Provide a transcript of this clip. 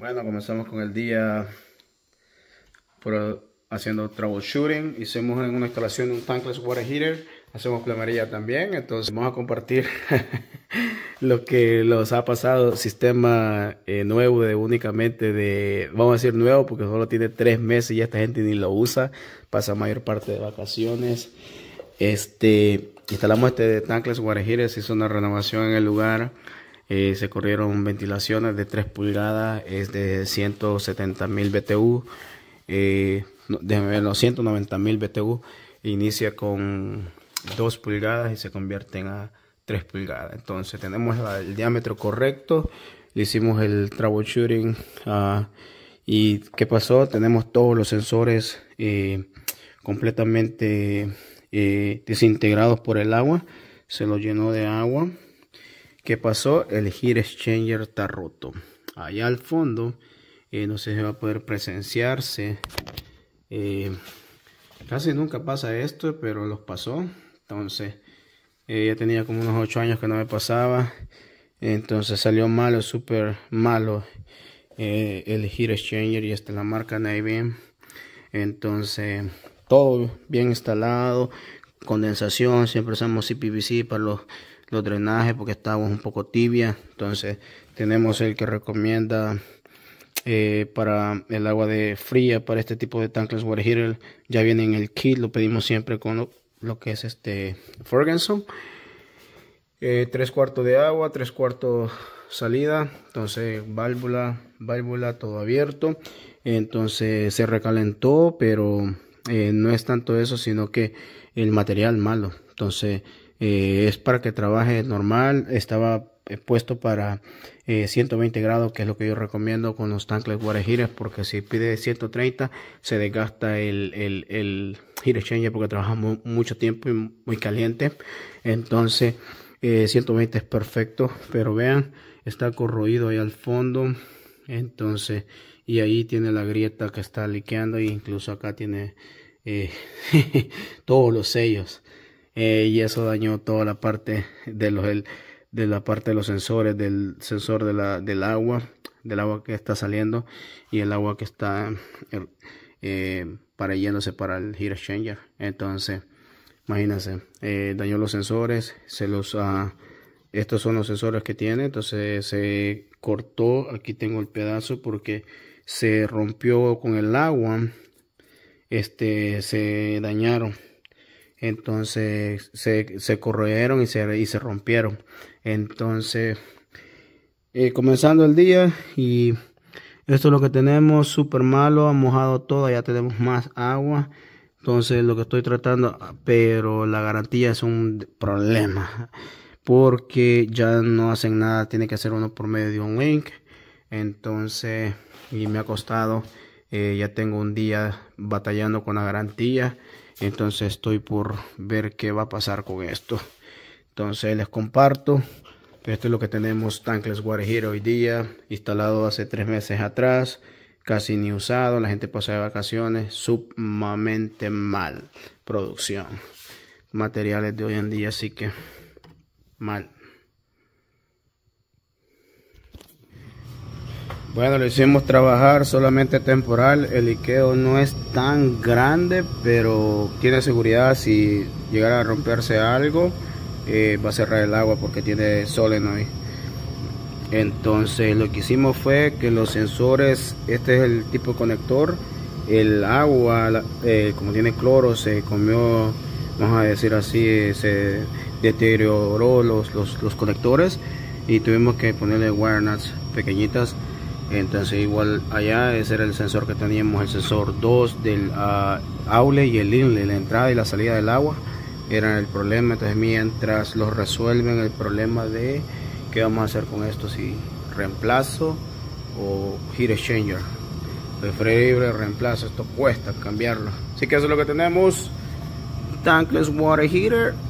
Bueno, comenzamos con el día haciendo troubleshooting. Hicimos en una instalación de un tankless water heater. Hacemos plomería también. Entonces vamos a compartir lo que nos ha pasado. Sistema eh, nuevo de únicamente de, vamos a decir nuevo porque solo tiene tres meses y esta gente ni lo usa. Pasa mayor parte de vacaciones. Este, instalamos este tankless water heater. Se hizo una renovación en el lugar. Eh, se corrieron ventilaciones de 3 pulgadas, es de 170.000 BTU. Eh, de los 190 BTU inicia con 2 pulgadas y se convierten a 3 pulgadas. Entonces tenemos el diámetro correcto, hicimos el troubleshooting ah, y ¿qué pasó? Tenemos todos los sensores eh, completamente desintegrados por el agua, se los llenó de agua. ¿Qué pasó? El Heat Exchanger está roto. Allá al fondo, eh, no sé si va a poder presenciarse. Eh, casi nunca pasa esto, pero los pasó. Entonces, eh, ya tenía como unos 8 años que no me pasaba. Entonces salió malo, súper malo el Heat Exchanger y esta la marca Naive. Entonces, todo bien instalado, condensación, siempre usamos CPVC para los los drenajes porque estamos un poco tibia. Entonces tenemos el que recomienda eh, para el agua de fría, para este tipo de tanques water heater. Ya viene en el kit, lo pedimos siempre con lo, que es este Ferguson. Eh, tres cuartos de agua, tres cuartos salida, entonces válvula, válvula todo abierto, entonces se recalentó, pero eh, no es tanto eso, sino que el material malo, entonces eh, es para que trabaje normal, estaba eh, puesto para 120 eh, grados que es lo que yo recomiendo con los tanques guarejires porque si pide 130 se desgasta el, el, el heat porque trabaja mucho tiempo y muy caliente entonces 120 es perfecto pero vean está corroído ahí al fondo entonces y ahí tiene la grieta que está liqueando e incluso acá tiene todos los sellos eh, y eso dañó toda la parte de los de la parte de los sensores del sensor de la, del agua del agua que está saliendo y el agua que está er, eh, para yéndose para el heat exchanger entonces imagínense eh, dañó los sensores se los ah, estos son los sensores que tiene entonces se cortó aquí tengo el pedazo porque se rompió con el agua este se dañaron entonces se, se corroyeron y se, y se rompieron. Entonces, eh, comenzando el día y esto es lo que tenemos, súper malo, ha mojado todo, ya tenemos más agua. Entonces, lo que estoy tratando, pero la garantía es un problema porque ya no hacen nada, tiene que hacer uno por medio de un link. Entonces, y me ha costado, eh, ya tengo un día batallando con la garantía entonces estoy por ver qué va a pasar con esto entonces les comparto esto es lo que tenemos Tankless Water Hero hoy día instalado hace tres meses atrás casi ni usado la gente pasa de vacaciones sumamente mal producción materiales de hoy en día así que mal Bueno, lo hicimos trabajar solamente temporal. El Ikeo no es tan grande, pero tiene seguridad si llegara a romperse algo, eh, va a cerrar el agua porque tiene solenoide Entonces lo que hicimos fue que los sensores, este es el tipo de conector, el agua, eh, como tiene cloro, se comió, vamos a decir así, se deterioró los, los, conectores y tuvimos que ponerle wire nuts pequeñitas entonces igual allá ese era el sensor que teníamos el sensor 2 del ah, aule y el inlet la entrada y la salida del agua eran el problema entonces mientras los resuelven el problema de qué vamos a hacer con esto si reemplazo o heat exchanger preferible reemplazo esto cuesta cambiarlo así que eso es lo que tenemos tankless water heater